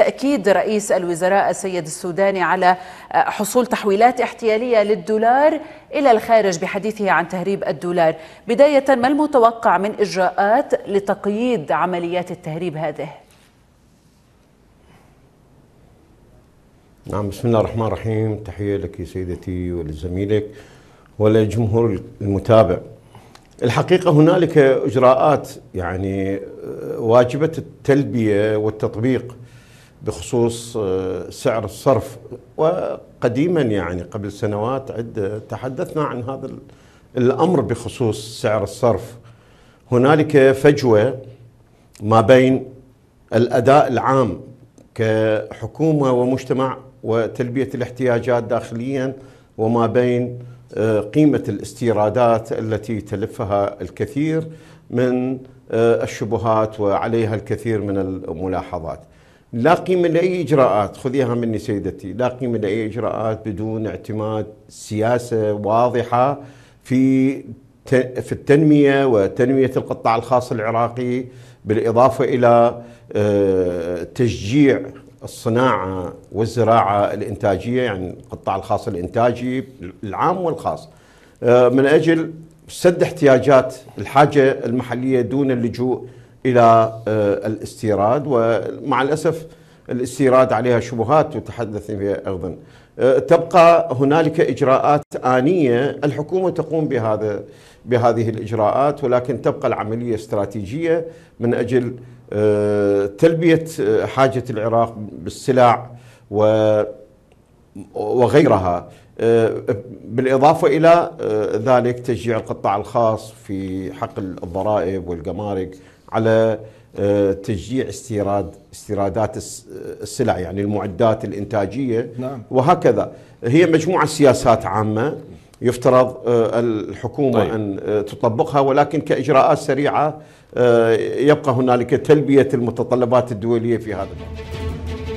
تأكيد رئيس الوزراء السيد السوداني على حصول تحويلات احتيالية للدولار إلى الخارج بحديثه عن تهريب الدولار بداية ما المتوقع من إجراءات لتقييد عمليات التهريب هذه؟ نعم بسم الله الرحمن الرحيم تحية لك سيدتي ولزميلك ولجمهور المتابع الحقيقة هنالك إجراءات يعني آه، واجبة التلبية والتطبيق بخصوص آه، سعر الصرف وقديما يعني قبل سنوات عدة تحدثنا عن هذا الأمر بخصوص سعر الصرف هنالك فجوة ما بين الأداء العام كحكومة ومجتمع وتلبية الاحتياجات داخليا وما بين آه، قيمة الاستيرادات التي تلفها الكثير من آه، الشبهات وعليها الكثير من الملاحظات لا قيمة لأي إجراءات خذيها مني سيدتي لا قيمة لأي إجراءات بدون اعتماد سياسة واضحة في في التنمية وتنمية القطاع الخاص العراقي بالإضافة إلى آه، تشجيع الصناعة والزراعة الإنتاجية يعني القطاع الخاص الإنتاجي العام والخاص آه، من أجل سد احتياجات الحاجة المحلية دون اللجوء الى آه، الاستيراد ومع الاسف الاستيراد عليها شبهات وتحدث فيها ايضا آه، تبقى هنالك اجراءات انيه الحكومه تقوم بهذا بهذه الاجراءات ولكن تبقى العمليه استراتيجيه من اجل آه، تلبيه حاجه العراق بالسلع وغيرها بالاضافه الى ذلك تشجيع القطاع الخاص في حقل الضرائب والجمارك على آه، تشجيع استيراد استيرادات آه، السلع يعني المعدات الانتاجيه نعم. وهكذا هي مجموعه سياسات عامه يفترض آه، الحكومه طيب. ان تطبقها ولكن كاجراءات سريعه يبقى هنالك تلبيه المتطلبات الدوليه في هذا الموضوع